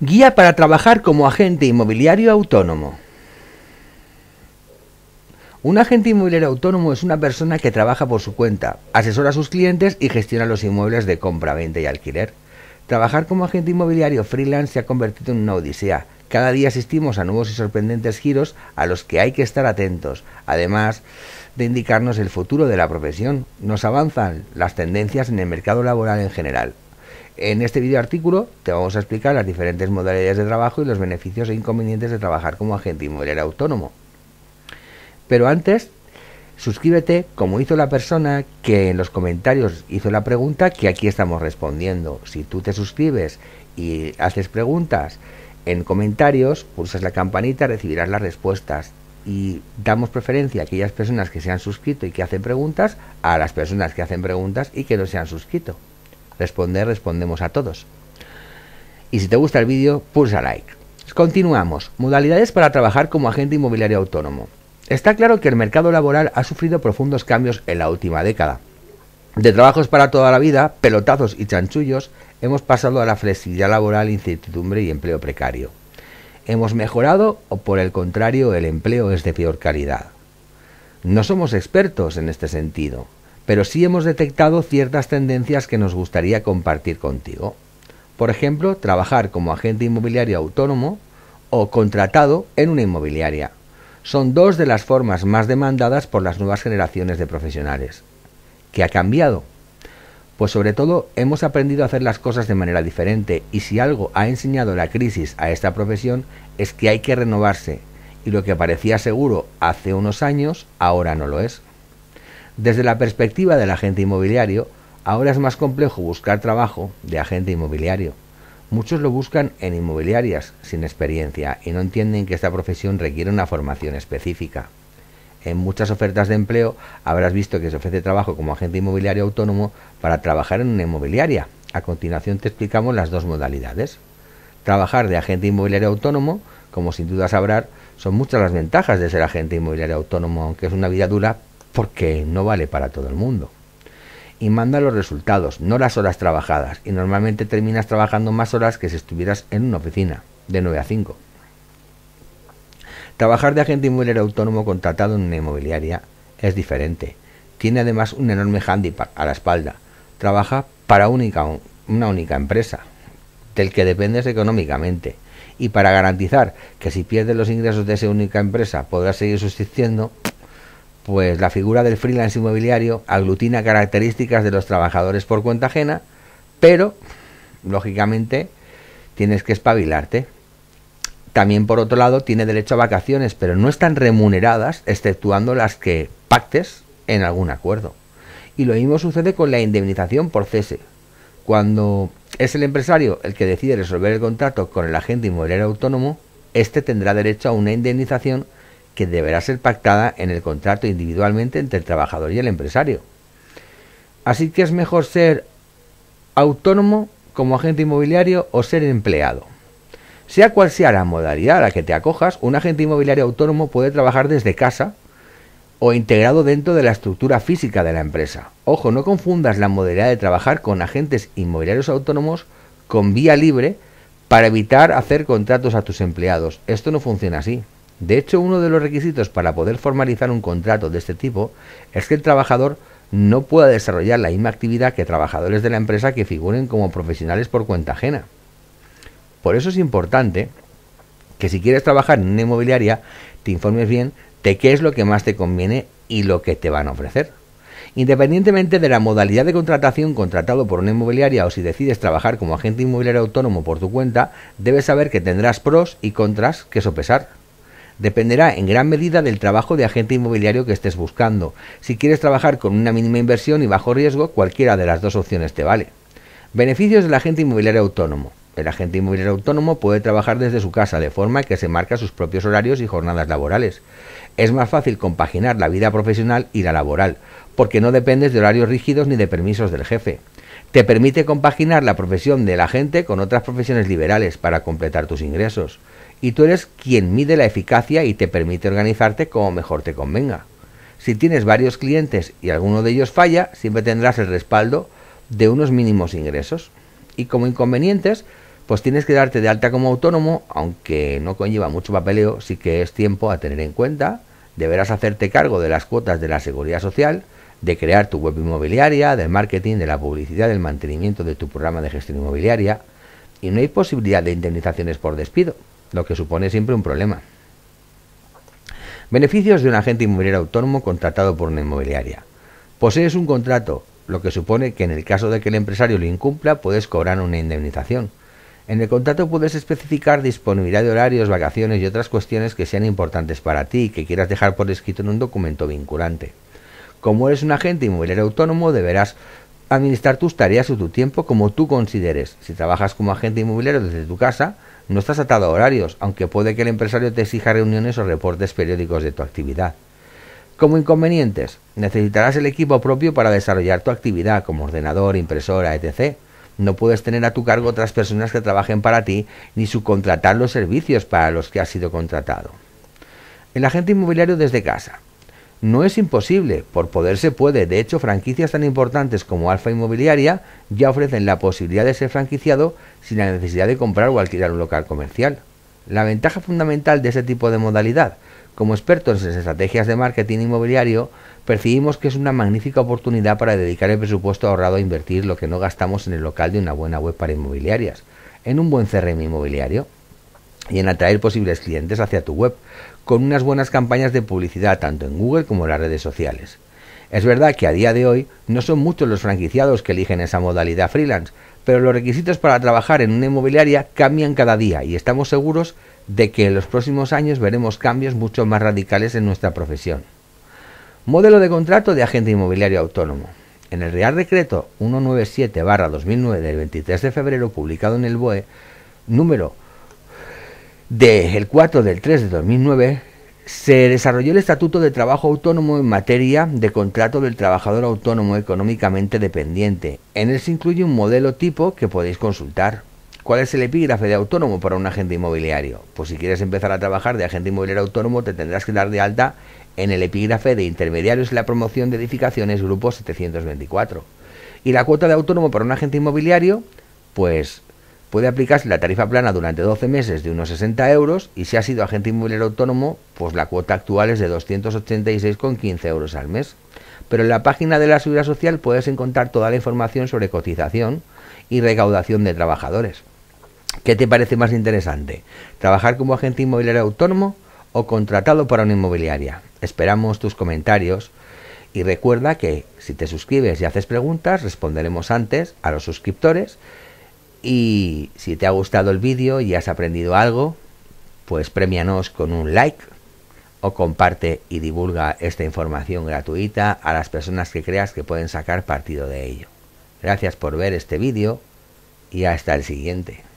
Guía para trabajar como agente inmobiliario autónomo. Un agente inmobiliario autónomo es una persona que trabaja por su cuenta, asesora a sus clientes y gestiona los inmuebles de compra, venta y alquiler. Trabajar como agente inmobiliario freelance se ha convertido en una odisea. Cada día asistimos a nuevos y sorprendentes giros a los que hay que estar atentos. Además de indicarnos el futuro de la profesión, nos avanzan las tendencias en el mercado laboral en general. En este video artículo te vamos a explicar las diferentes modalidades de trabajo y los beneficios e inconvenientes de trabajar como agente inmobiliario autónomo. Pero antes, suscríbete como hizo la persona que en los comentarios hizo la pregunta que aquí estamos respondiendo. Si tú te suscribes y haces preguntas en comentarios, pulsas la campanita, recibirás las respuestas y damos preferencia a aquellas personas que se han suscrito y que hacen preguntas a las personas que hacen preguntas y que no se han suscrito. Responder respondemos a todos. Y si te gusta el vídeo, pulsa like. Continuamos. Modalidades para trabajar como agente inmobiliario autónomo. Está claro que el mercado laboral ha sufrido profundos cambios en la última década. De trabajos para toda la vida, pelotazos y chanchullos, hemos pasado a la flexibilidad laboral, incertidumbre y empleo precario. ¿Hemos mejorado o por el contrario el empleo es de peor calidad? No somos expertos en este sentido pero sí hemos detectado ciertas tendencias que nos gustaría compartir contigo. Por ejemplo, trabajar como agente inmobiliario autónomo o contratado en una inmobiliaria. Son dos de las formas más demandadas por las nuevas generaciones de profesionales. ¿Qué ha cambiado? Pues sobre todo hemos aprendido a hacer las cosas de manera diferente y si algo ha enseñado la crisis a esta profesión es que hay que renovarse y lo que parecía seguro hace unos años ahora no lo es. Desde la perspectiva del agente inmobiliario, ahora es más complejo buscar trabajo de agente inmobiliario. Muchos lo buscan en inmobiliarias sin experiencia y no entienden que esta profesión requiere una formación específica. En muchas ofertas de empleo habrás visto que se ofrece trabajo como agente inmobiliario autónomo para trabajar en una inmobiliaria. A continuación te explicamos las dos modalidades. Trabajar de agente inmobiliario autónomo, como sin duda sabrás, son muchas las ventajas de ser agente inmobiliario autónomo, aunque es una vida dura, porque no vale para todo el mundo. Y manda los resultados, no las horas trabajadas. Y normalmente terminas trabajando más horas que si estuvieras en una oficina, de 9 a 5. Trabajar de agente inmobiliario autónomo contratado en una inmobiliaria es diferente. Tiene además un enorme handicap a la espalda. Trabaja para una única empresa, del que dependes económicamente. Y para garantizar que si pierdes los ingresos de esa única empresa podrás seguir subsistiendo, pues la figura del freelance inmobiliario aglutina características de los trabajadores por cuenta ajena, pero, lógicamente, tienes que espabilarte. También, por otro lado, tiene derecho a vacaciones, pero no están remuneradas, exceptuando las que pactes en algún acuerdo. Y lo mismo sucede con la indemnización por cese. Cuando es el empresario el que decide resolver el contrato con el agente inmobiliario autónomo, éste tendrá derecho a una indemnización que deberá ser pactada en el contrato individualmente entre el trabajador y el empresario. Así que es mejor ser autónomo como agente inmobiliario o ser empleado. Sea cual sea la modalidad a la que te acojas, un agente inmobiliario autónomo puede trabajar desde casa o integrado dentro de la estructura física de la empresa. Ojo, no confundas la modalidad de trabajar con agentes inmobiliarios autónomos con vía libre para evitar hacer contratos a tus empleados. Esto no funciona así. De hecho, uno de los requisitos para poder formalizar un contrato de este tipo es que el trabajador no pueda desarrollar la misma actividad que trabajadores de la empresa que figuren como profesionales por cuenta ajena. Por eso es importante que si quieres trabajar en una inmobiliaria, te informes bien de qué es lo que más te conviene y lo que te van a ofrecer. Independientemente de la modalidad de contratación contratado por una inmobiliaria o si decides trabajar como agente inmobiliario autónomo por tu cuenta, debes saber que tendrás pros y contras que sopesar. Dependerá en gran medida del trabajo de agente inmobiliario que estés buscando. Si quieres trabajar con una mínima inversión y bajo riesgo, cualquiera de las dos opciones te vale. Beneficios del agente inmobiliario autónomo. El agente inmobiliario autónomo puede trabajar desde su casa de forma que se marca sus propios horarios y jornadas laborales. Es más fácil compaginar la vida profesional y la laboral, porque no dependes de horarios rígidos ni de permisos del jefe. Te permite compaginar la profesión del agente con otras profesiones liberales para completar tus ingresos y tú eres quien mide la eficacia y te permite organizarte como mejor te convenga. Si tienes varios clientes y alguno de ellos falla, siempre tendrás el respaldo de unos mínimos ingresos. Y como inconvenientes, pues tienes que darte de alta como autónomo, aunque no conlleva mucho papeleo, sí que es tiempo a tener en cuenta. Deberás hacerte cargo de las cuotas de la seguridad social, de crear tu web inmobiliaria, del marketing, de la publicidad, del mantenimiento de tu programa de gestión inmobiliaria, y no hay posibilidad de indemnizaciones por despido lo que supone siempre un problema. Beneficios de un agente inmobiliario autónomo contratado por una inmobiliaria. Posees un contrato, lo que supone que en el caso de que el empresario lo incumpla puedes cobrar una indemnización. En el contrato puedes especificar disponibilidad de horarios, vacaciones y otras cuestiones que sean importantes para ti y que quieras dejar por escrito en un documento vinculante. Como eres un agente inmobiliario autónomo, deberás administrar tus tareas o tu tiempo como tú consideres. Si trabajas como agente inmobiliario desde tu casa, no estás atado a horarios, aunque puede que el empresario te exija reuniones o reportes periódicos de tu actividad. Como inconvenientes, necesitarás el equipo propio para desarrollar tu actividad, como ordenador, impresora, etc. No puedes tener a tu cargo otras personas que trabajen para ti ni subcontratar los servicios para los que has sido contratado. El agente inmobiliario desde casa. No es imposible, por poder se puede. De hecho, franquicias tan importantes como Alfa Inmobiliaria ya ofrecen la posibilidad de ser franquiciado sin la necesidad de comprar o alquilar un local comercial. La ventaja fundamental de este tipo de modalidad, como expertos en estrategias de marketing inmobiliario, percibimos que es una magnífica oportunidad para dedicar el presupuesto ahorrado a invertir lo que no gastamos en el local de una buena web para inmobiliarias, en un buen CRM inmobiliario y en atraer posibles clientes hacia tu web, con unas buenas campañas de publicidad tanto en Google como en las redes sociales. Es verdad que a día de hoy no son muchos los franquiciados que eligen esa modalidad freelance, pero los requisitos para trabajar en una inmobiliaria cambian cada día y estamos seguros de que en los próximos años veremos cambios mucho más radicales en nuestra profesión. Modelo de contrato de agente inmobiliario autónomo. En el Real Decreto 197-2009 del 23 de febrero publicado en el BOE, número de el 4 del 3 de 2009 se desarrolló el Estatuto de Trabajo Autónomo en materia de contrato del trabajador autónomo económicamente dependiente. En él se incluye un modelo tipo que podéis consultar. ¿Cuál es el epígrafe de autónomo para un agente inmobiliario? Pues si quieres empezar a trabajar de agente inmobiliario autónomo te tendrás que dar de alta en el epígrafe de intermediarios y la promoción de edificaciones grupo 724. Y la cuota de autónomo para un agente inmobiliario, pues puede aplicarse la tarifa plana durante 12 meses de unos 60 euros y si ha sido agente inmobiliario autónomo, pues la cuota actual es de 286,15 euros al mes. Pero en la página de la Seguridad Social puedes encontrar toda la información sobre cotización y recaudación de trabajadores. ¿Qué te parece más interesante? ¿Trabajar como agente inmobiliario autónomo o contratado para una inmobiliaria? Esperamos tus comentarios. Y recuerda que si te suscribes y haces preguntas, responderemos antes a los suscriptores y si te ha gustado el vídeo y has aprendido algo, pues premianos con un like o comparte y divulga esta información gratuita a las personas que creas que pueden sacar partido de ello. Gracias por ver este vídeo y hasta el siguiente.